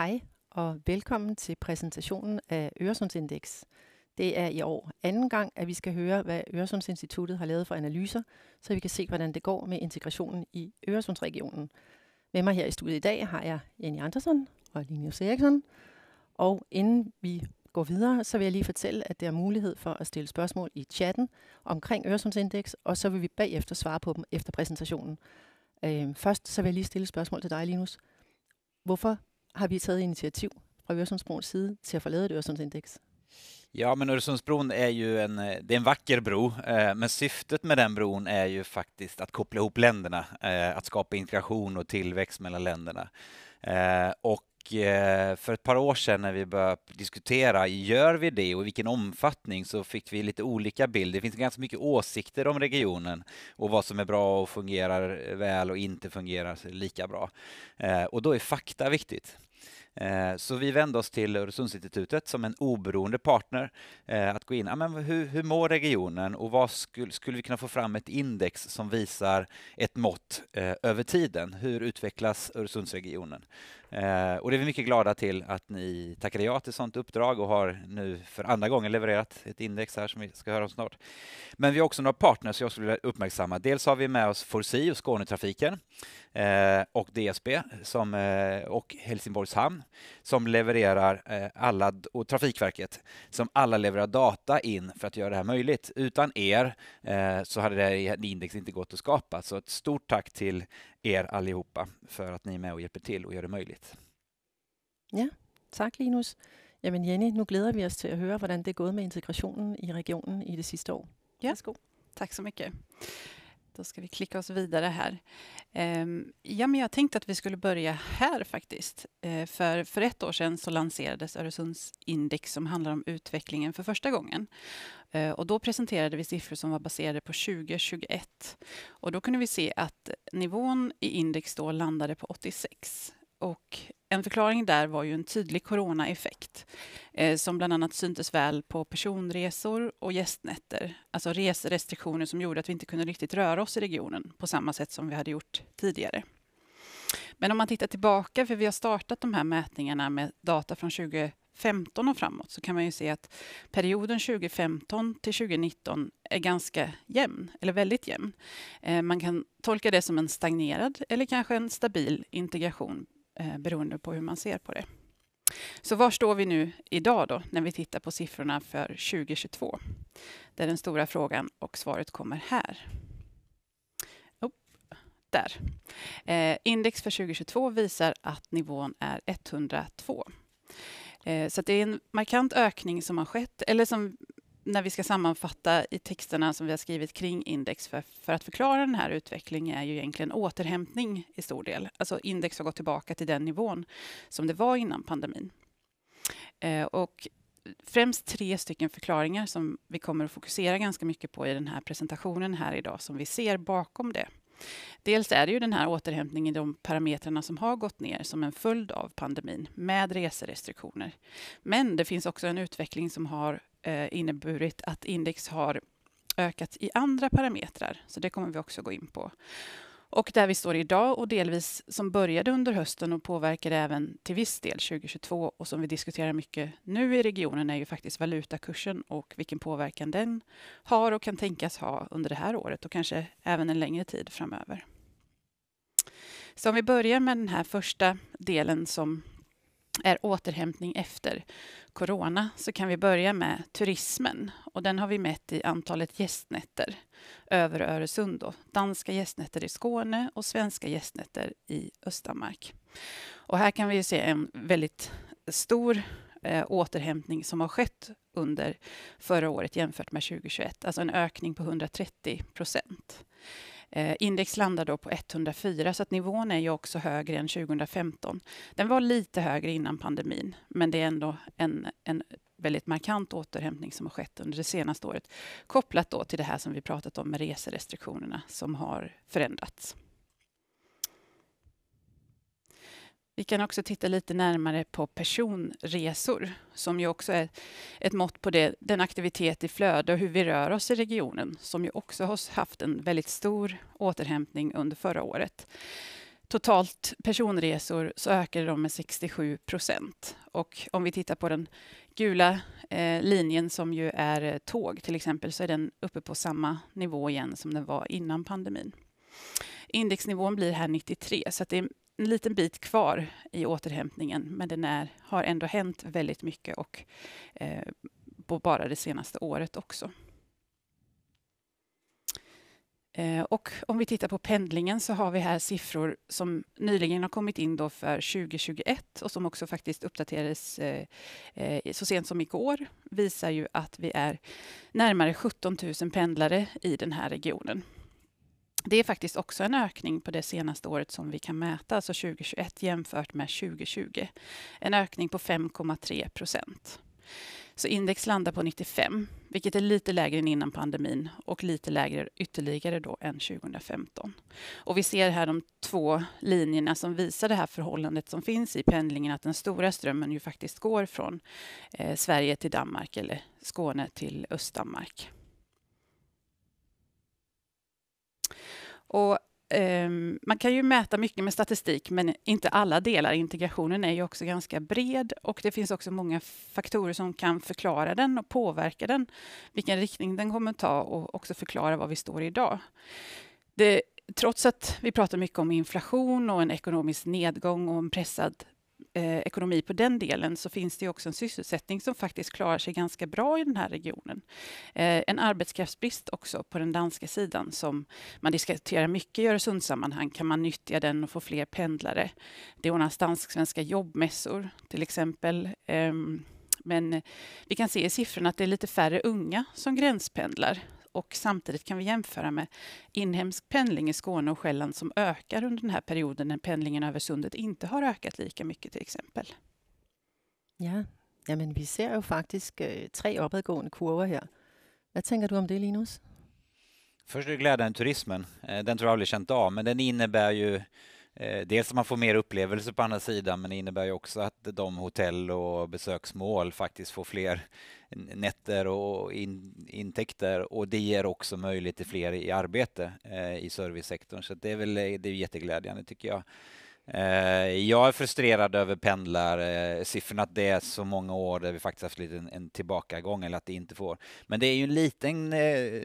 Hej og velkommen til præsentationen af Øresundsindeks. Det er i år anden gang, at vi skal høre, hvad Øresundsinstituttet har lavet for analyser, så vi kan se, hvordan det går med integrationen i Øresundsregionen. Med mig her i studiet i dag har jeg Jenny Andersen og Linus Eriksson. Og inden vi går videre, så vil jeg lige fortælle, at der er mulighed for at stille spørgsmål i chatten omkring Øresundsindeks, og så vil vi bagefter svare på dem efter præsentationen. Øh, først så vil jeg lige stille et spørgsmål til dig, Linus. Hvorfor har vi taget initiativ fra Øresundsbrons side till att få lavet et Øresundsindex? Ja, men Öresundsbron är ju en, eh, det är en vacker bro, eh, men syftet med den bron är ju faktiskt att koppla ihop länderna, eh, att skapa integration och tillväxt mellan länderna. Eh, Eh, för ett par år sedan när vi började diskutera, gör vi det och i vilken omfattning, så fick vi lite olika bilder. Det finns ganska mycket åsikter om regionen och vad som är bra och fungerar väl och inte fungerar lika bra. Eh, och då är fakta viktigt. Eh, så vi vände oss till Öresundsinstitutet som en oberoende partner att gå in. men hur, hur mår regionen och vad skulle, skulle vi kunna få fram ett index som visar ett mått över tiden? Hur utvecklas Öresundsregionen? Eh, och det är vi mycket glada till att ni tackade ja till sådant uppdrag och har nu för andra gången levererat ett index här som vi ska höra om snart. Men vi har också några partners som jag skulle vilja uppmärksamma. Dels har vi med oss Forsi och Skånetrafiken eh, och DSB som, eh, och Helsingborgs hamn som levererar eh, alla, och Trafikverket som alla levererar data in för att göra det här möjligt. Utan er eh, så hade det här index inte gått att skapa. Så ett stort tack till er allihopa för att ni är med och hjälper till och gör det möjligt. Ja, tack Linus. Jamen Jenny, nu gläder vi oss till att höra hur det gått med integrationen i regionen i det sista året. Ja. Tack så mycket. Då ska vi klicka oss vidare här. Ehm, ja, men jag tänkte att vi skulle börja här faktiskt. Eh, för, för ett år sedan så lanserades Öresundsindex som handlar om utvecklingen för första gången. Eh, och då presenterade vi siffror som var baserade på 2021. Och då kunde vi se att nivån i index då landade på 86 och en förklaring där var ju en tydlig coronaeffekt eh, som bland annat syntes väl på personresor och gästnätter. Alltså reserestriktioner som gjorde att vi inte kunde riktigt röra oss i regionen på samma sätt som vi hade gjort tidigare. Men om man tittar tillbaka, för vi har startat de här mätningarna med data från 2015 och framåt, så kan man ju se att perioden 2015 till 2019 är ganska jämn, eller väldigt jämn. Eh, man kan tolka det som en stagnerad eller kanske en stabil integration eh, beroende på hur man ser på det. Så var står vi nu idag då, när vi tittar på siffrorna för 2022? Det är den stora frågan och svaret kommer här. Oh, där. Eh, index för 2022 visar att nivån är 102. Eh, så det är en markant ökning som har skett, eller som när vi ska sammanfatta i texterna som vi har skrivit kring index för, för, att förklara den här utvecklingen är ju egentligen återhämtning i stor del. Alltså index har gått tillbaka till den nivån som det var innan pandemin. Eh, och främst tre stycken förklaringar som vi kommer att fokusera ganska mycket på i den här presentationen här idag som vi ser bakom det. Dels är det ju den här återhämtningen i de parametrarna som har gått ner som en följd av pandemin med reserestriktioner. Men det finns också en utveckling som har eh, inneburit att index har ökat i andra parametrar, så det kommer vi också gå in på och där vi står idag och delvis som började under hösten och påverkade även till viss del 2022 och som vi diskuterar mycket nu i regionen är ju faktiskt valutakursen och vilken påverkan den har och kan tänkas ha under det här året och kanske även en längre tid framöver. Så om vi börjar med den här första delen som är återhämtning efter corona så kan vi börja med turismen och den har vi mätt i antalet gästnätter över Öresund. Då. Danska gästnätter i Skåne och svenska gästnätter i Östmark. Och här kan vi se en väldigt stor eh, återhämtning som har skett under förra året jämfört med 2021, alltså en ökning på 130 procent. Eh, index landar då på 104, så att nivån är ju också högre än 2015. Den var lite högre innan pandemin, men det är ändå en, en väldigt markant återhämtning som har skett under det senaste året. Kopplat då till det här som vi pratat om med reserestriktionerna som har förändrats. Vi kan också titta lite närmare på personresor som ju också är ett mått på det, den aktivitet i flöde och hur vi rör oss i regionen som ju också har haft en väldigt stor återhämtning under förra året. Totalt personresor så ökade de med 67 procent. Och om vi tittar på den gula eh, linjen som ju är eh, tåg till exempel så är den uppe på samma nivå igen som den var innan pandemin. Indexnivån blir här 93 så att det är en liten bit kvar i återhämtningen, men den är, har ändå hänt väldigt mycket och eh, på bara det senaste året också. Eh, och om vi tittar på pendlingen så har vi här siffror som nyligen har kommit in då för 2021 och som också faktiskt uppdaterades eh, eh, så sent som igår visar ju att vi är närmare 17 000 pendlare i den här regionen. Det är faktiskt också en ökning på det senaste året som vi kan mäta, alltså 2021 jämfört med 2020. En ökning på 5,3 procent. Så index landar på 95, vilket är lite lägre än innan pandemin och lite lägre ytterligare då än 2015. Och vi ser här de två linjerna som visar det här förhållandet som finns i pendlingen, att den stora strömmen ju faktiskt går från eh, Sverige till Danmark eller Skåne till Östdanmark. Och, eh, man kan ju mäta mycket med statistik, men inte alla delar. Integrationen är ju också ganska bred och det finns också många faktorer som kan förklara den och påverka den, vilken riktning den kommer ta och också förklara var vi står idag. Det, trots att vi pratar mycket om inflation och en ekonomisk nedgång och en pressad eh, ekonomi på den delen så finns det också en sysselsättning som faktiskt klarar sig ganska bra i den här regionen. Eh, en arbetskraftsbrist också på den danska sidan som man diskuterar mycket i Öresundssammanhang. Kan man nyttja den och få fler pendlare? Det ordnas dansk-svenska jobbmässor till exempel. Eh, men vi kan se i siffrorna att det är lite färre unga som gränspendlar och samtidigt kan vi jämföra med inhemsk pendling i Skåne och Själland som ökar under den här perioden när pendlingen över sundet inte har ökat lika mycket till exempel. Ja, ja men vi ser ju faktiskt øh, tre uppåtgående kurvor här. Vad tänker du om det Linus? Först är det glädjande turismen. Eh, den tror jag aldrig känt av, men den innebär ju eh, Dels att man får mer upplevelser på andra sidan men det innebär ju också att de hotell och besöksmål faktiskt får fler nätter och in, intäkter och det ger också möjlighet till fler i arbete eh, i servicesektorn. Så det är väl det är jätteglädjande tycker jag. Eh, jag är frustrerad över pendlarsiffrorna, att det är så många år där vi faktiskt haft lite en, en tillbakagång eller att det inte får. Men det är ju en liten eh,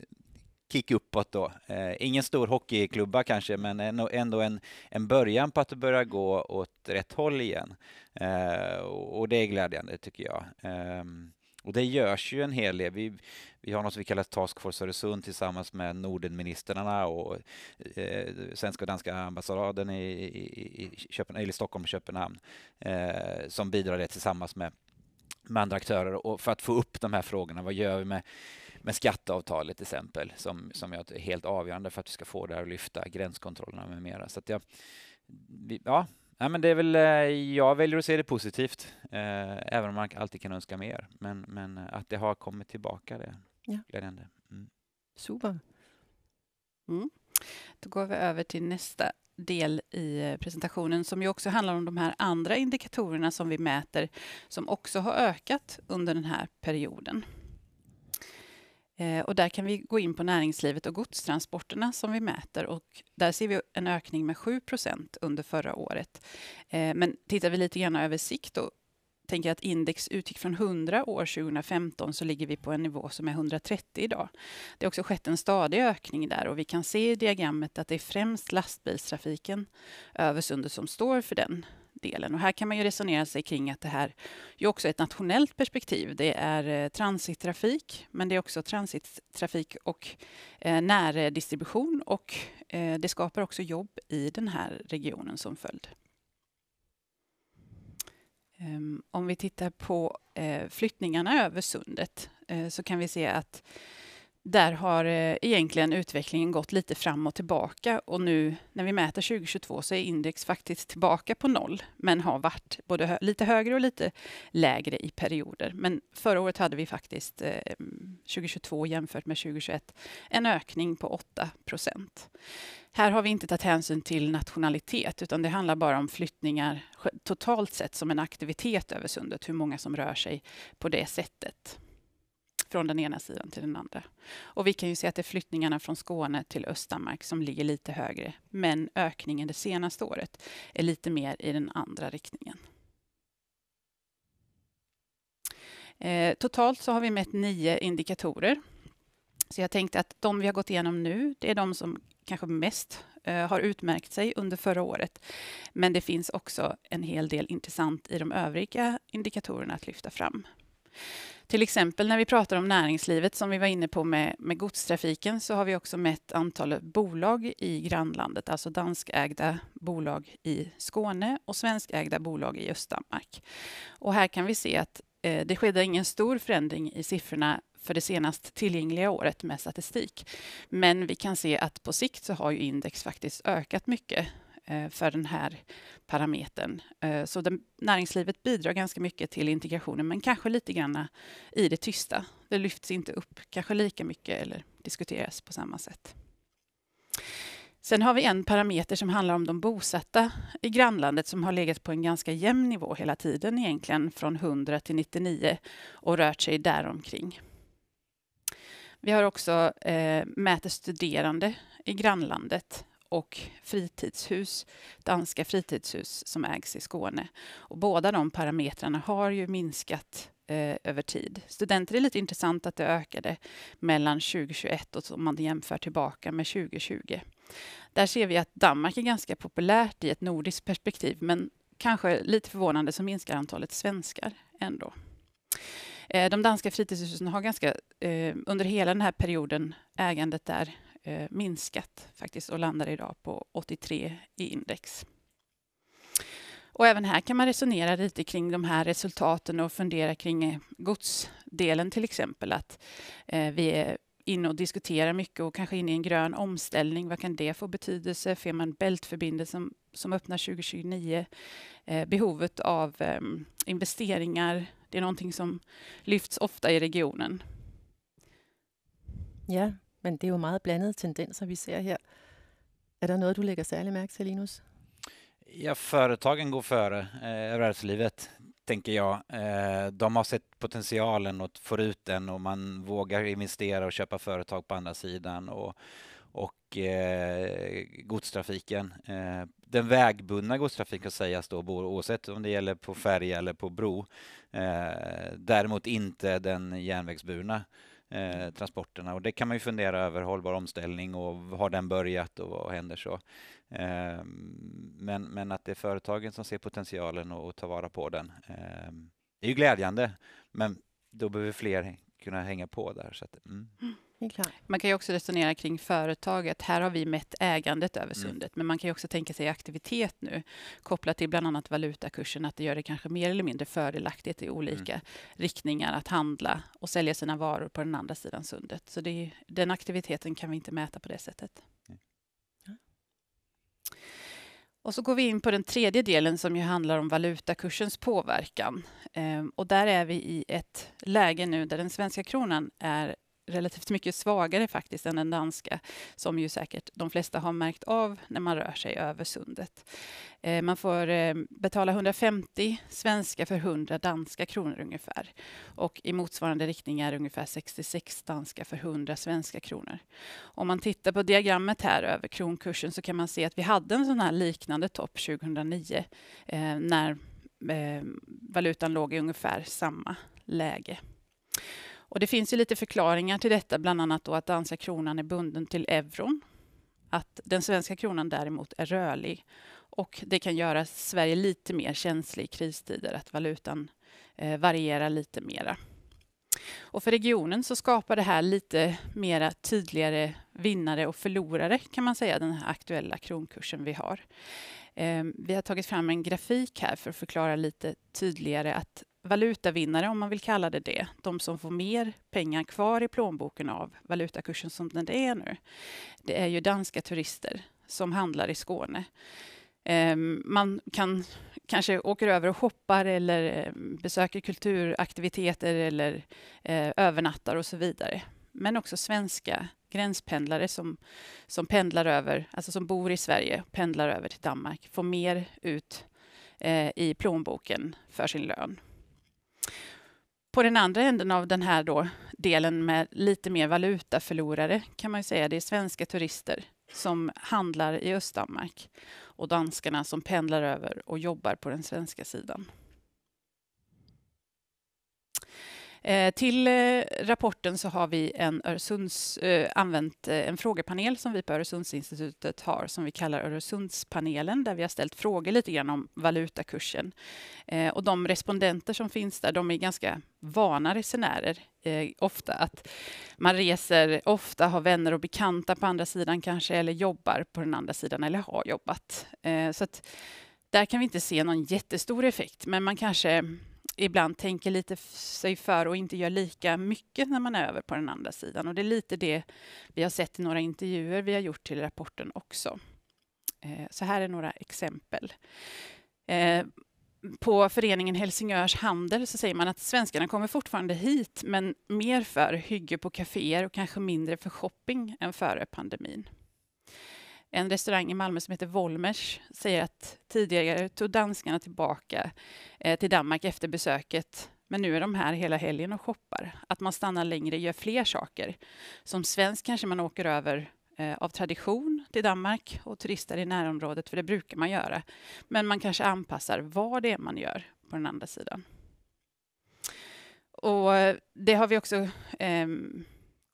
kick uppåt då. Eh, ingen stor hockeyklubba kanske, men ändå en, en början på att det börjar gå åt rätt håll igen. Eh, och det är glädjande tycker jag. Eh, och det görs ju en hel del. Vi, vi har något som vi kallar Task Force Öresund tillsammans med Nordenministrarna och eh, svenska och danska ambassaden i, i, i, Köpen, eller Stockholm och Köpenhamn eh, som bidrar det tillsammans med, med andra aktörer och för att få upp de här frågorna. Vad gör vi med med skatteavtalet till exempel som, som är helt avgörande för att vi ska få det här att lyfta gränskontrollerna med mera. Så att jag, vi, ja, Nej, men det är väl, eh, jag väljer att se det positivt, eh, även om man alltid kan önska mer. Men, men eh, att det har kommit tillbaka, det ja. glädjande. Mm. Super. Mm. Då går vi över till nästa del i eh, presentationen som ju också handlar om de här andra indikatorerna som vi mäter som också har ökat under den här perioden. Eh, och där kan vi gå in på näringslivet och godstransporterna som vi mäter och där ser vi en ökning med 7 under förra året. Eh, men tittar vi lite grann över sikt och tänker att index utgick från 100 år 2015 så ligger vi på en nivå som är 130 idag. Det har också skett en stadig ökning där och vi kan se i diagrammet att det är främst lastbilstrafiken över sundet som står för den delen. Och här kan man ju resonera sig kring att det här ju också ett nationellt perspektiv. Det är eh, transittrafik, men det är också transittrafik och eh, närdistribution och eh, det skapar också jobb i den här regionen som följd. Ehm, om vi tittar på flyttningarna över sundet så kan vi se att där har eh, egentligen utvecklingen gått lite fram och tillbaka och nu när vi mäter 2022 så är index faktiskt tillbaka på noll, men har varit både hö lite högre och lite lägre i perioder. Men förra året hade vi faktiskt eh, 2022 jämfört med 2021 en ökning på 8 procent. Här har vi inte tagit hänsyn till nationalitet, utan det handlar bara om flyttningar totalt sett som en aktivitet över sundet, hur många som rör sig på det sättet från den ena sidan till den andra. Och vi kan ju se att det är flyttningarna från Skåne till Östdammar som ligger lite högre, men ökningen det senaste året är lite mer i den andra riktningen. Eh, totalt så har vi mätt nio indikatorer. Så jag tänkte att de vi har gått igenom nu, det är de som kanske mest eh, har utmärkt sig under förra året. Men det finns också en hel del intressant i de övriga indikatorerna att lyfta fram. Till exempel när vi pratar om näringslivet som vi var inne på med, med godstrafiken så har vi också mätt antalet bolag i grannlandet, alltså danskägda bolag i Skåne och svenskägda bolag i Östdanmark. Och här kan vi se att eh, det skedde ingen stor förändring i siffrorna för det senast tillgängliga året med statistik. Men vi kan se att på sikt så har ju index faktiskt ökat mycket Eh, för den här parametern. Eh, så den, näringslivet bidrar ganska mycket till integrationen, men kanske lite grann i det tysta. Det lyfts inte upp kanske lika mycket eller diskuteras på samma sätt. Sen har vi en parameter som handlar om de bosatta i grannlandet som har legat på en ganska jämn nivå hela tiden egentligen, från 100 till 99 och rört sig däromkring. Vi har också eh, mäter studerande i grannlandet och fritidshus, danska fritidshus som ägs i Skåne. Och båda de parametrarna har ju minskat eh, över tid. Studenter är lite intressant att det ökade mellan 2021 och om man jämför tillbaka med 2020. Där ser vi att Danmark är ganska populärt i ett nordiskt perspektiv men kanske lite förvånande så minskar antalet svenskar ändå. Eh, de danska fritidshusen har ganska, eh, under hela den här perioden, ägandet där eh, minskat faktiskt och landar idag på 83 i index. Och även här kan man resonera lite kring de här resultaten och fundera kring eh, godsdelen till exempel. Att eh, vi är inne och diskuterar mycket och kanske inne i en grön omställning. Vad kan det få betydelse? Fehmarn Bält-förbindelsen som öppnar 2029. Eh, behovet av eh, investeringar. Det är någonting som lyfts ofta i regionen. Ja, men det er jo meget blandede tendenser, vi ser her. Är det något du lägger särskilt märke till, Linus? Ja, företagen går före eh, rörelselivet, tänker jag. Eh, de har sett potentialen och får ut den och man vågar investera och köpa företag på andra sidan. Och, och eh, godstrafiken. Eh, den vägbundna godstrafiken kan sägas då, oavsett om det gäller på färja eller på bro. Eh, däremot inte den järnvägsburna. Eh, transporterna. Och det kan man ju fundera över, hållbar omställning och har den börjat och vad händer så? Ehm, men, men att det är företagen som ser potentialen och, och tar vara på den. Ehm, det är ju glädjande, men då behöver fler kunna hänga på där. Så att, mm. Mm. Man kan ju också resonera kring företaget. Här har vi mätt ägandet över mm. sundet, mm. men man kan ju också tänka sig aktivitet nu kopplat till bland annat valutakursen, att det gör det kanske mer eller mindre fördelaktigt i olika mm. riktningar att handla och sälja sina varor på den andra sidan sundet. Så är, den aktiviteten kan vi inte mäta på det sättet. Mm. Och så går vi in på den tredje delen som ju handlar om valutakursens påverkan. Ehm, och där är vi i ett läge nu där den svenska kronan är relativt mycket svagare faktiskt än den danska, som ju säkert de flesta har märkt av när man rör sig över sundet. Eh, man får eh, betala 150 svenska för 100 danska kronor ungefär. Och i motsvarande riktning är ungefär 66 danska för 100 svenska kronor. Om man tittar på diagrammet här över kronkursen så kan man se att vi hade en sån här liknande topp 2009 eh, när eh, valutan låg i ungefär samma läge. Och det finns ju lite förklaringar till detta, bland annat då att danska kronan är bunden till euron. Att den svenska kronan däremot är rörlig och det kan göra Sverige lite mer känslig i kristider, att valutan eh, varierar lite mera. Och för regionen så skapar det här lite mera tydligare vinnare och förlorare kan man säga, den aktuella kronkursen vi har. Eh, vi har tagit fram en grafik här för att förklara lite tydligare att valutavinnare, om man vill kalla det det, de som får mer pengar kvar i plånboken av valutakursen som den är nu, det är ju danska turister som handlar i Skåne. Ehm, man kan kanske åker över och shoppar eller ehm, besöker kulturaktiviteter eller eh, övernattar och så vidare. Men också svenska gränspendlare som, som pendlar över, alltså som bor i Sverige, pendlar över till Danmark, får mer ut eh, i plånboken för sin lön på den andra änden av den här då, delen med lite mer valutaförlorare kan man ju säga, det är svenska turister som handlar i Östdanmark och danskarna som pendlar över och jobbar på den svenska sidan. Eh, till eh, rapporten så har vi en Öresunds, eh, använt eh, en frågepanel som vi på Öresundsinstitutet har som vi kallar Öresundspanelen där vi har ställt frågor lite grann om valutakursen. Eh, och de respondenter som finns där, de är ganska vana resenärer eh, ofta att man reser ofta, har vänner och bekanta på andra sidan kanske eller jobbar på den andra sidan eller har jobbat. så att där kan vi inte se någon jättestor effekt, men man kanske ibland tänker lite sig för och inte gör lika mycket när man är över på den andra sidan. Och det är lite det vi har sett i några intervjuer vi har gjort till rapporten också. Eh, så här är några exempel. Eh, på föreningen Helsingörs handel så säger man att svenskarna kommer fortfarande hit men mer för hygge på kaféer och kanske mindre för shopping än före pandemin. En restaurang i Malmö som heter Volmers säger att tidigare tog danskarna tillbaka eh, till Danmark efter besöket men nu är de här hela helgen och shoppar. Att man stannar längre gör fler saker. Som svensk kanske man åker över eh, av tradition till Danmark och turistar i närområdet, för det brukar man göra. Men man kanske anpassar vad det är man gör på den andra sidan. Och eh, det har vi också eh,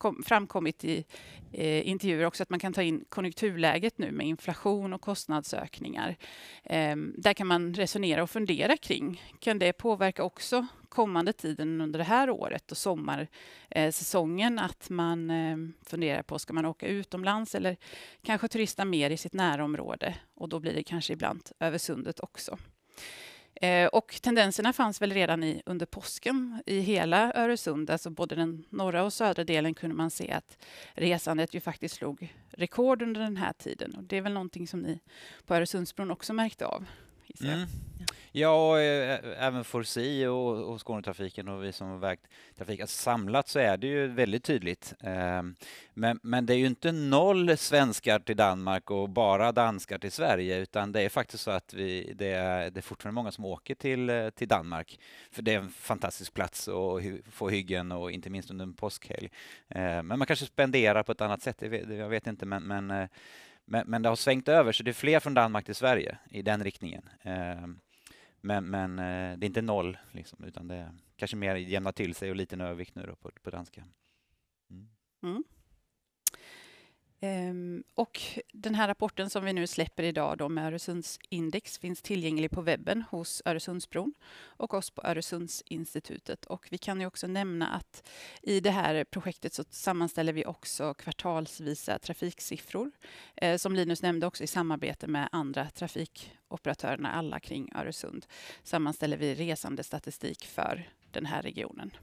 kom, framkommit i eh, intervjuer också att man kan ta in konjunkturläget nu med inflation och kostnadsökningar. Eh, där kan man resonera och fundera kring. Kan det påverka också kommande tiden under det här året och sommarsäsongen att man ehm, funderar på ska man åka utomlands eller kanske turista mer i sitt närområde och då blir det kanske ibland över sundet också. Eh, och tendenserna fanns väl redan i, under påsken i hela Öresund, alltså både den norra och södra delen kunde man se att resandet ju faktiskt slog rekord under den här tiden. Och det är väl någonting som ni på Öresundsbron också märkte av? Mm. Ja, och, eh, även Forsi och, och Skånetrafiken och vi som har vägtrafik. Alltså, samlat så är det ju väldigt tydligt. Ehm, men, men det är ju inte noll svenskar till Danmark och bara danskar till Sverige, utan det är faktiskt så att vi, det, är, det är fortfarande många som åker till, eh, till Danmark. För det är en fantastisk plats att få hyggen och inte minst under en påskhelg. Ehm, men man kanske spenderar på ett annat sätt, jag vet inte, men, men eh, men, men det har svängt över, så det är fler från Danmark till Sverige i den riktningen. Ehm, men, men eh, det är inte noll, liksom, utan det är kanske mer jämna till sig och liten övervikt nu på, på danska. Mm. Mm. Um, och den här rapporten som vi nu släpper idag då med Öresundsindex finns tillgänglig på webben hos Öresundsbron och oss på Öresundsinstitutet. Och vi kan ju också nämna att i det här projektet så sammanställer vi också kvartalsvisa trafiksiffror eh, som Linus nämnde också i samarbete med andra trafikoperatörerna, alla kring Öresund. Sammanställer vi resandestatistik för den här regionen.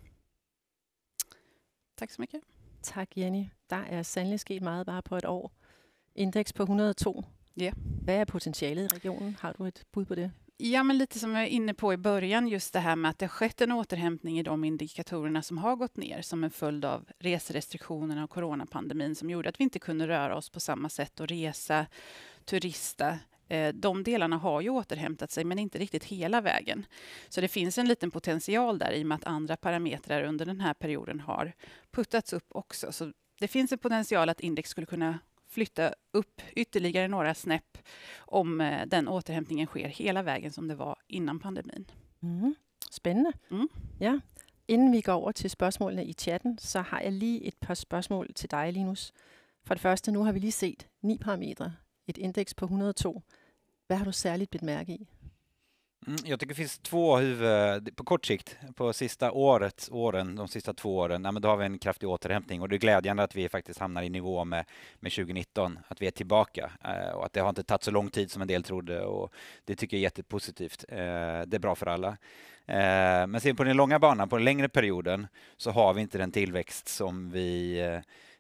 Tack så mycket. Tak Jenny. Der er sandelig sket meget bare på et år. Indeks på 102. Ja. Hvad är potentialet i regionen? Har du ett bud på det? Ja, men lite som jag var inne på i början, just det här med att det har skett en återhämtning i de indikatorerna som har gått ner som en följd av reserestriktionerna och coronapandemin som gjorde att vi inte kunde röra oss på samma sätt och resa, turista Eh, de delarna har ju återhämtat sig, men inte riktigt hela vägen. Så det finns en liten potential där i och med att andra parametrar under den här perioden har puttats upp också. Så det finns en potential att index skulle kunna flytta upp ytterligare några snäpp om eh, den återhämtningen sker hela vägen som det var innan pandemin. Mm. Mm-hmm. Spännande. Mm. Ja. Innan vi går över till frågorna i chatten så har jag lige ett par frågor till dig, Linus. För det första, nu har vi lige sett nio parametrar ett index på 102. Vad har du särskilt blivit märke i? Mm, jag tycker det finns två huvud, på kort sikt, på sista året, åren, de sista två åren, nej, men då har vi en kraftig återhämtning och det är glädjande att vi faktiskt hamnar i nivå med, med 2019, att vi är tillbaka eh, och att det har inte tagit så lång tid som en del trodde och det tycker jag är jättepositivt. Eh, det är bra för alla. Eh, men sen på den långa banan, på den längre perioden, så har vi inte den tillväxt som vi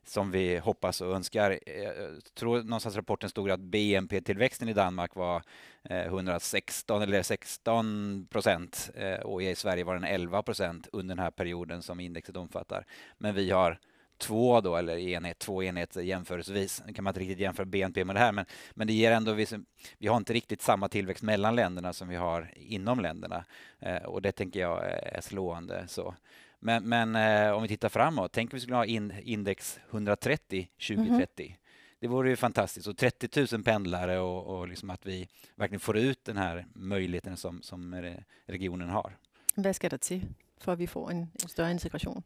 som vi hoppas och önskar. Jag eh, tror någonstans rapporten stod att BNP-tillväxten i Danmark var 116 eh, eller 16 procent eh, och i Sverige var den 11 procent under den här perioden som indexet omfattar. Men vi har två då, eller enhet, två enheter jämförelsevis. Nu kan man inte riktigt jämföra BNP med det här, men, men det ger ändå... Vi, vi har inte riktigt samma tillväxt mellan länderna som vi har inom länderna och det tänker jag är slående. Så. Men, men eh, om vi tittar framåt, tänk om vi skulle ha in, index 130 2030. Mm. Det vore ju fantastiskt. Och 30 000 pendlare och, och liksom att vi verkligen får ut den här möjligheten som, som eh, regionen har. Vad ska det till för att vi får en, större integration?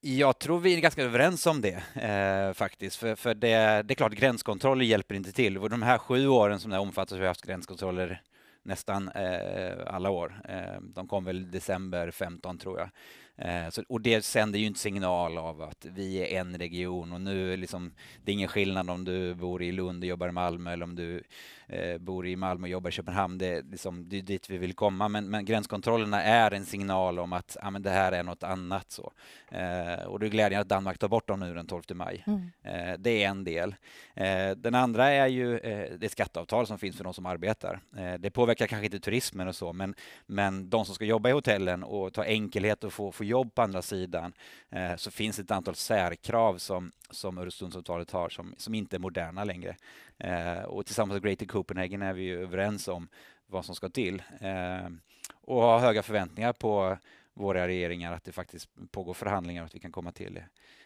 Jag tror vi är ganska överens om det eh, faktiskt. För, för det, det, är klart, gränskontroller hjälper inte till. Och de här sju åren som det omfattas har vi haft gränskontroller nästan eh, alla år. Eh, de kom väl i december 15 tror jag. Eh, så, och det sänder ju inte signal av att vi är en region och nu är liksom, det är ingen skillnad om du bor i Lund och jobbar i Malmö eller om du eh, bor i Malmö och jobbar i Köpenhamn. Det, liksom, det är dit vi vill komma. Men, men gränskontrollerna är en signal om att ja, men det här är något annat. Så. Eh, och det är glädjande att Danmark tar bort dem nu den 12 maj. Mm. Eh, det är en del. Eh, den andra är ju eh, det skatteavtal som finns för de som arbetar. det påverkar kanske inte turismen och så, men, men de som ska jobba i hotellen och ta enkelhet och få, få jobb på andra sidan eh, så finns ett antal särkrav som, som Öresundsavtalet har som, som inte är moderna längre. Eh, och tillsammans med Greater Copenhagen är vi överens om vad som ska till eh, och har höga förväntningar på våra regeringar att det faktiskt pågår förhandlingar och att vi kan komma till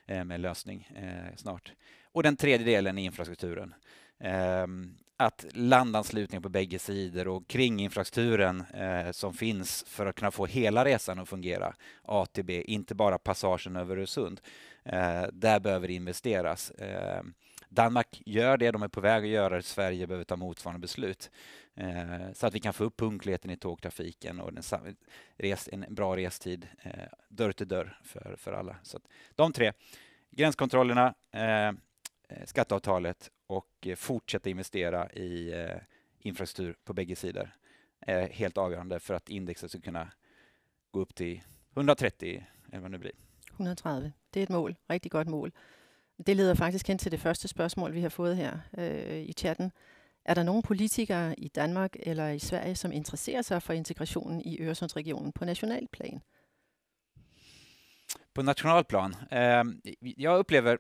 eh, med en lösning eh, snart. Och den tredje delen är infrastrukturen. Ehm, att landanslutning på bägge sidor och kringinfrastrukturen eh, som finns för att kunna få hela resan att fungera, ATB, inte bara passagen över Öresund. Eh, där behöver investeras. Eh, Danmark gör det, de är på väg att göra det. Sverige behöver ta motsvarande beslut eh, så att vi kan få upp punktligheten i tågtrafiken och en, res, en bra restid eh, dörr till dörr för, för alla. Så de tre, gränskontrollerna, eh, eh skatteavtalet och eh, fortsätta investera i eh, infrastruktur på bägge sidor är helt avgörande för att indexet ska kunna gå upp till 130 eller vad det nu blir. 130, det är ett mål, riktigt gott mål. Det leder faktiskt in till det första spörsmål vi har fått här eh, øh, i chatten. Är det någon politiker i Danmark eller i Sverige som intresserar sig för integrationen i Öresundsregionen på nationell plan? På nationalplan? Eh, jag upplever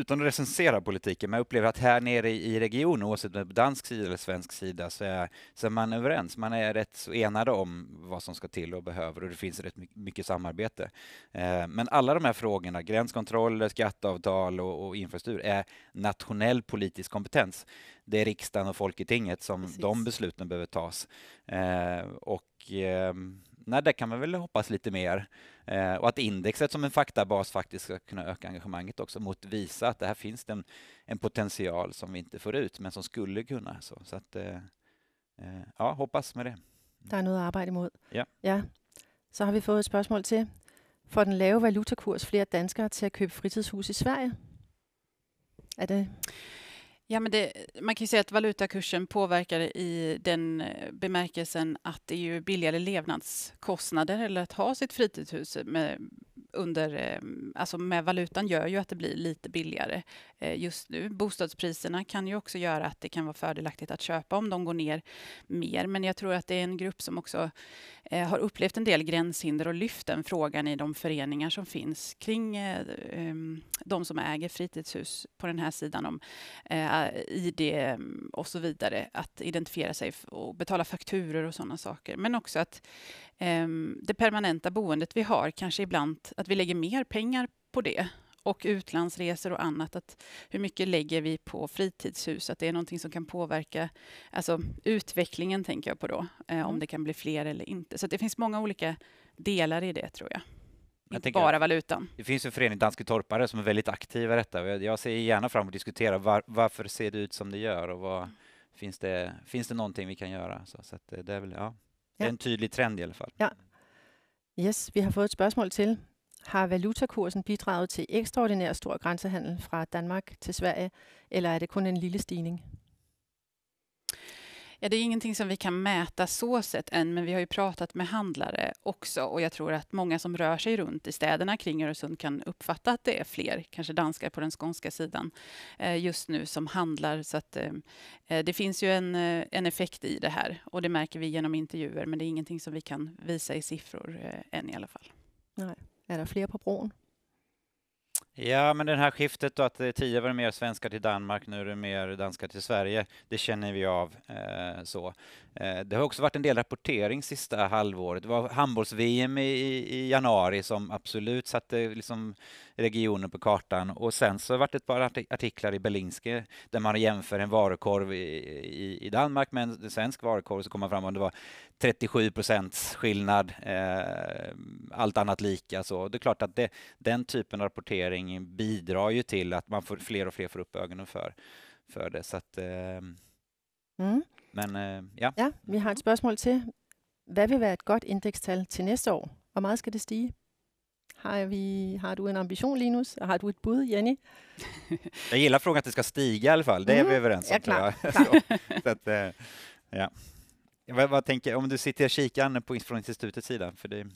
utan att recensera politiken, men jag upplever att här nere i, regionen, oavsett om det är på dansk sida eller svensk sida, så är, så är man överens. Man är rätt så enade om vad som ska till och behöver och det finns rätt mycket samarbete. Eh, men alla de här frågorna, gränskontroller, skatteavtal och, och infrastruktur, är nationell politisk kompetens. Det är riksdagen och folketinget som Precis. de besluten behöver tas. Eh, och ehm, nej, där kan man väl hoppas lite mer. Eh, och att indexet som en faktabas faktiskt ska kunna öka engagemanget också mot visa att det här finns det en, en potential som vi inte får ut men som skulle kunna. Så, så att, eh, eh ja, hoppas med det. Det är något att arbeta mot. Ja. ja. Så har vi fått ett spörsmål till. Får den lave valutakursen fler danskar, till att köpa fritidshus i Sverige? Är det... Ja, men det, man kan säga att valutakursen påverkar i den eh, bemärkelsen att det är ju billigare levnadskostnader eller att ha sitt fritidshus med, under, eh, alltså med valutan gör ju att det blir lite billigare eh, just nu. Bostadspriserna kan ju också göra att det kan vara fördelaktigt att köpa om de går ner mer. Men jag tror att det är en grupp som också eh, har upplevt en del gränshinder och lyft den frågan i de föreningar som finns kring eh, ehm, de som äger fritidshus på den här sidan om eh, ID och så vidare, att identifiera sig och betala fakturer och sådana saker. Men också att ehm, det permanenta boendet vi har kanske ibland, att vi lägger mer pengar på det och utlandsresor och annat. Att hur mycket lägger vi på fritidshus? Att det är någonting som kan påverka alltså, utvecklingen, tänker jag på då. Eh, mm. Om det kan bli fler eller inte. Så det finns många olika delar i det, tror jag. Inte bara valutan. Det finns en förening, Danske Torpare, som är väldigt aktiva i detta. Jag ser gärna fram att diskutera var, varför ser det ut som det gör och vad, mm. finns, det, finns det någonting vi kan göra? Så, så det, eh, det, är väl, ja. det är en tydlig trend i alla fall. Ja. Yes, vi har fått ett spörsmål till. Har valutakursen bidraget til ekstraordinær stor grænsehandel fra Danmark til Sverige, eller er det kun en lille stigning? Ja, det är ingenting som vi kan mäta så sett än, men vi har ju pratat med handlare också och jag tror att många som rör sig runt i städerna kring Öresund kan uppfatta att det är fler, kanske danskar på den skånska sidan, eh, just nu som handlar. Så att, eh, eh, det finns ju en, en effekt i det här och det märker vi genom intervjuer, men det är ingenting som vi kan visa i siffror än i alla fall. Nej. Är det fler på bron? Ja, men det här skiftet då att det tidigare var det mer svenskar till Danmark, nu är det mer danskar till Sverige. Det känner vi av eh, så. Eh, det har också varit en del rapportering sista halvåret. Det var handbolls-VM i, i, januari som absolut satte liksom regioner på kartan. Och sen så vart det ett par artiklar i Berlingske där man jämför en varukorv i, i, Danmark med en svensk varukorv så kommer man fram att det var 37 procents skillnad, eh, allt annat lika. Så det är klart att det, den typen av rapportering bidrar ju till att man får fler och fler får upp ögonen för, för det. Så att, eh, mm. Men eh, ja. Ja, vi har ett spörsmål till. Vad vill vara ett gott indextal till nästa år? Hur mycket ska det stiga? Har, vi, har du en ambition Linus? Har du ett bud Jenny? jag gillar frågan att det ska stiga i alla fall, det är vi mm, överens om. Ja, klar, så, så att, eh, ja. Vad, tänker, om du sitter i kikaren på, från institutets sida? För det...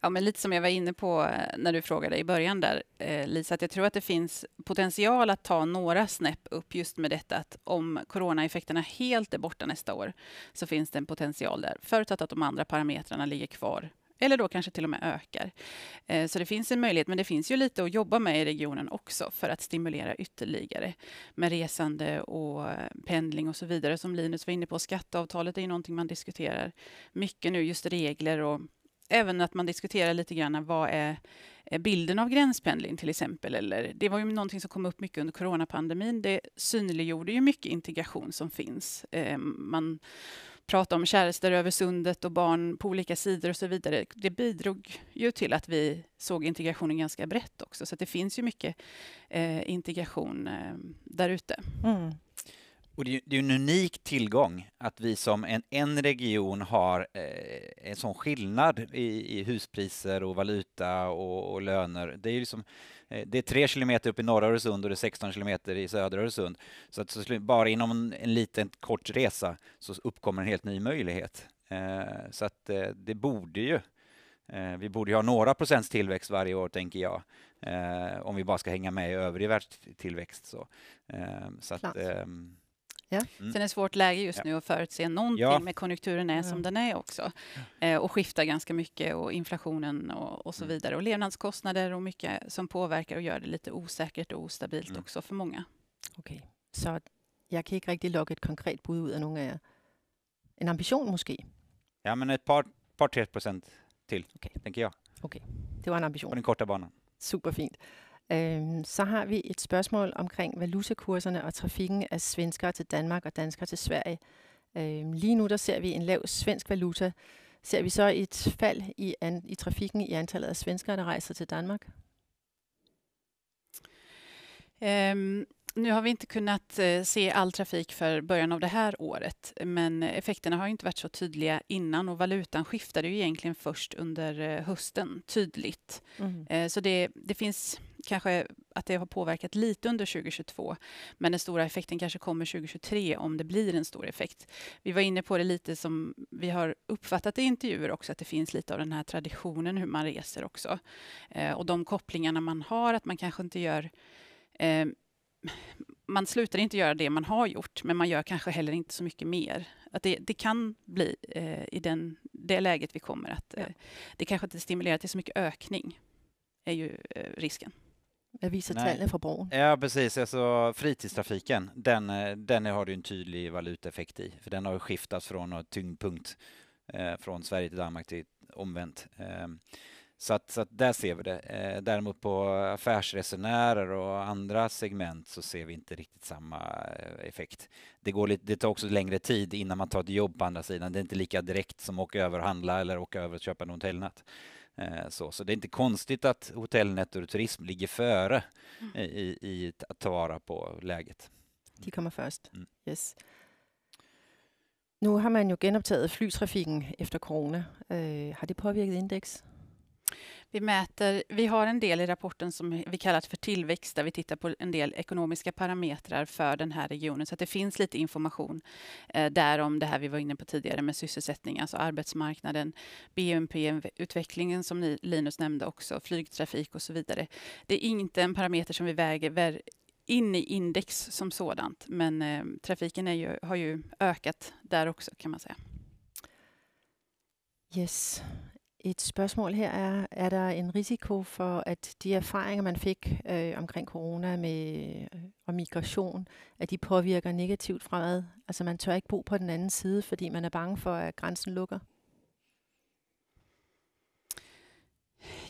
Ja, men lite som jag var inne på eh, när du frågade i början där, eh, Lisa, att jag tror att det finns potential att ta några snäpp upp just med detta att om coronaeffekterna helt är borta nästa år så finns det en potential där, förutsatt att de andra parametrarna ligger kvar eller då kanske till och med ökar. Eh, så det finns en möjlighet, men det finns ju lite att jobba med i regionen också för att stimulera ytterligare med resande och eh, pendling och så vidare. Som Linus var inne på, skatteavtalet är ju någonting man diskuterar mycket nu, just regler och även att man diskuterar lite grann vad är bilden av gränspendling till exempel. Eller, det var ju någonting som kom upp mycket under coronapandemin. Det synliggjorde ju mycket integration som finns. Eh, man prata om kärlster över sundet och barn på olika sidor och så vidare, det bidrog ju till att vi såg integrationen ganska brett också. Så att det finns ju mycket eh, integration eh, där ute. Mm. Och det är, det är en unik tillgång att vi som en, en region har eh, en sån skillnad i, i huspriser och valuta och, och löner. Det är, liksom, eh, det är 3 kilometer upp i norra Öresund och det är 16 kilometer i södra Öresund. Så att så, bara inom en, en liten kort resa så uppkommer en helt ny möjlighet. Eh, så att eh, det borde ju eh, vi borde ju ha några procents tillväxt varje år, tänker jag, eh, om vi bara ska hänga med i övrig världstillväxt. Så, så att, Ja. Mm. Sen är det svårt läge just ja. nu att förutse någonting ja. med konjunkturen är som den är också. Eh, och skiftar ganska mycket och inflationen och, och så mm. vidare. Och levnadskostnader och mycket som påverkar och gör det lite osäkert och ostabilt mm. också för många. Okej, okay. så jag kan inte riktigt locka ett konkret bud ut av någon av eh, er. En ambition kanske? Ja, men ett par, par 3 procent till, okay. tänker jag. Okej, okay. det var en ambition. På den korta banan. Superfint. Så har vi et spørgsmål omkring valutakurserne og trafikken af svenskere til Danmark og danskere til Sverige. Lige nu der ser vi en lav svensk valuta. Ser vi så et fald i, an, i trafikken i antallet af svenskere, der rejser till Danmark? Um. Nu har vi inte kunnat eh, se all trafik för början av det här året, men eh, effekterna har inte varit så tydliga innan och valutan skiftade ju egentligen först under eh, hösten tydligt. Mm. Så det, det finns kanske att det har påverkat lite under 2022, men den stora effekten kanske kommer 2023 om det blir en stor effekt. Vi var inne på det lite som vi har uppfattat i intervjuer också, att det finns lite av den här traditionen hur man reser också. Eh, och de kopplingarna man har, att man kanske inte gör eh, man slutar inte göra det man har gjort, men man gör kanske heller inte så mycket mer. Att det, det kan bli eh, i den, det läget vi kommer att eh, det kanske inte stimulerar till så mycket ökning, är ju eh, risken. Jag visar trenden för bron. Ja, precis. Alltså, fritidstrafiken, den, eh, den har du en tydlig valutaeffekt i. För den har skiftats från tyngdpunkt eh, från Sverige till Danmark till omvänt. Eh, så, att, så att där ser vi det. Eh, däremot på affärsresenärer och andra segment så ser vi inte riktigt samma eh, effekt. Det, går lite, det tar också längre tid innan man tar ett jobb på andra sidan. Det är inte lika direkt som att åka över och handla eller åka över och köpa en hotellnatt. Eh, så, så det är inte konstigt att hotellnätter och turism ligger före mm. i, i att ta vara på läget. De kommer först. Mm. Yes. Nu har man ju återupptagit flygtrafiken efter corona. Uh, har det påverkat index? Vi, mäter, vi har en del i rapporten som vi kallat för tillväxt där vi tittar på en del ekonomiska parametrar för den här regionen. Så att det finns lite information eh, där om det här vi var inne på tidigare med sysselsättning, alltså arbetsmarknaden, BNP-utvecklingen som ni, Linus nämnde också, flygtrafik och så vidare. Det är inte en parameter som vi väger in i index som sådant, men eh, trafiken är ju, har ju ökat där också kan man säga. Yes. Et spørgsmål her er, er der en risiko for, at de erfaringer, man fik øh, omkring corona med, øh, og migration, at de påvirker negativt fremad? Altså man tør ikke bo på den anden side, fordi man er bange for, at grænsen lukker?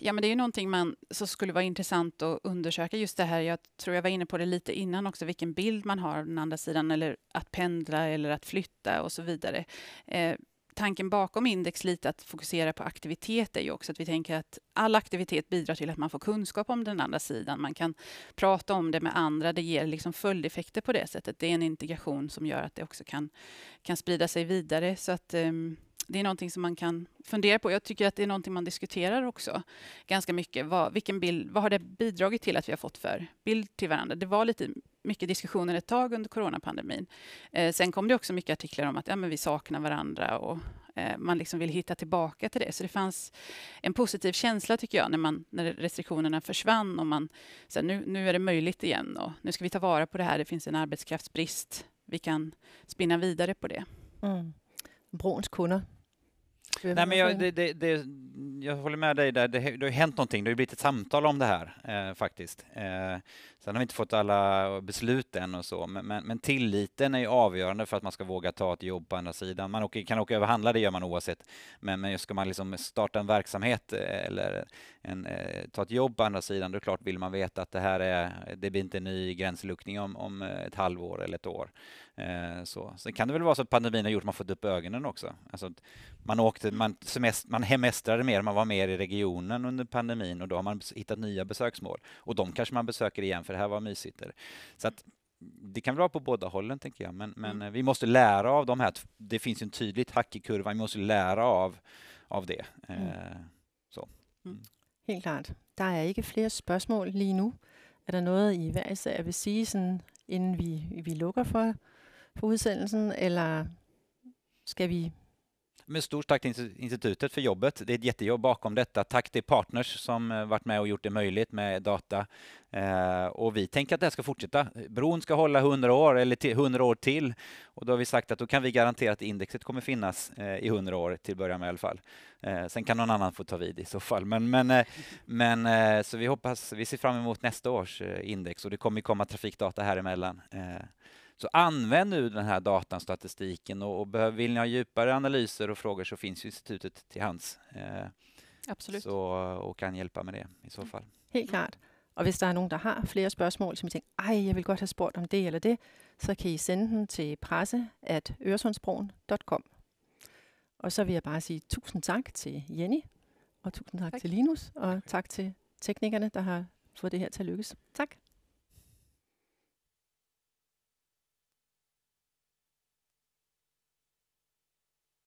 Ja, men det är ju någonting man, som skulle vara intressant att undersöka just det här. Jag tror jag var inne på det lite innan också, vilken bild man har av den andra sidan, eller att pendla eller att flytta och så vidare. Eh, tanken bakom index lite att fokusera på aktivitet är ju också att vi tänker att all aktivitet bidrar till att man får kunskap om den andra sidan. Man kan prata om det med andra. Det ger liksom följdeffekter på det sättet. Det är en integration som gör att det också kan, kan sprida sig vidare. Så att, um, det är någonting som man kan fundera på. Jag tycker att det är någonting man diskuterar också ganska mycket. Vad, vilken bild, vad har det bidragit till att vi har fått för bild till varandra? Det var lite mycket diskussioner ett tag under coronapandemin. Eh, sen kom det också mycket artiklar om att ja, men vi saknar varandra och eh, man liksom vill hitta tillbaka till det. Så det fanns en positiv känsla, tycker jag, när, man, när restriktionerna försvann och man sa nu, nu är det möjligt igen och nu ska vi ta vara på det här. Det finns en arbetskraftsbrist. Vi kan spinna vidare på det. Mm. Brons kunder Nej, men jag, det, det, det, jag håller med dig där. Det, det har hänt någonting. Det har blivit ett samtal om det här eh, faktiskt. Eh, sen har vi inte fått alla beslut än och så, men, men, men, tilliten är ju avgörande för att man ska våga ta ett jobb på andra sidan. Man åker, kan åka över handla, det gör man oavsett. Men, men ska man liksom starta en verksamhet eh, eller en, eh, ta ett jobb på andra sidan, då är det klart vill man veta att det här är, det blir inte en ny gränsluckning om, om eh, ett halvår eller ett år. Eh, så. Sen kan det väl vara så att pandemin har gjort att man fått upp ögonen också. Alltså, man åkte, man, semest, man hemestrade mer, man var mer i regionen under pandemin och då har man hittat nya besöksmål och de kanske man besöker igen för det här var mysigt. Så att, det kan vara på båda hållen, tänker jag. Men, men mm. vi måste lära av de här. Det finns en tydligt hack i kurvan. Vi måste lära av, av det. Mm. Eh, så. Mm. mm. Helt klart. Der er ikke flere spørgsmål lige nu. Er der noget, I hver især vil sige, sådan, inden vi, vi lukker for, for udsendelsen, eller skal vi men stort tack till Institutet för jobbet. Det är ett jättejobb bakom detta. Tack till partners som eh, varit med och gjort det möjligt med data. Eh, och vi tänker att det här ska fortsätta. Bron ska hålla 100 år eller 100 år till och då har vi sagt att då kan vi garantera att indexet kommer finnas eh, i 100 år till att börja med i alla fall. sen kan någon annan få ta vid i så fall. Men, men, men så vi hoppas, vi ser fram emot nästa års index och det kommer komma trafikdata här emellan. Så använd nu den här datastatistiken, och, och behöver, vill ni ha djupare analyser och frågor så finns institutet till hands. Eh, Absolutt. Så, og kan hjälpa med det i så mm. fall. Helt klart. Och om det är någon som har flera frågor, som I tænker, ej, jeg vil godt have spurgt om det eller det, så kan ni sende den till presse at øresundsbroen.com. Og så vill jag bara säga tusen tack till Jenny, och tusen tack tak. til Linus, och tack till teknikerna, som har fått det här til at lykkes. Tak.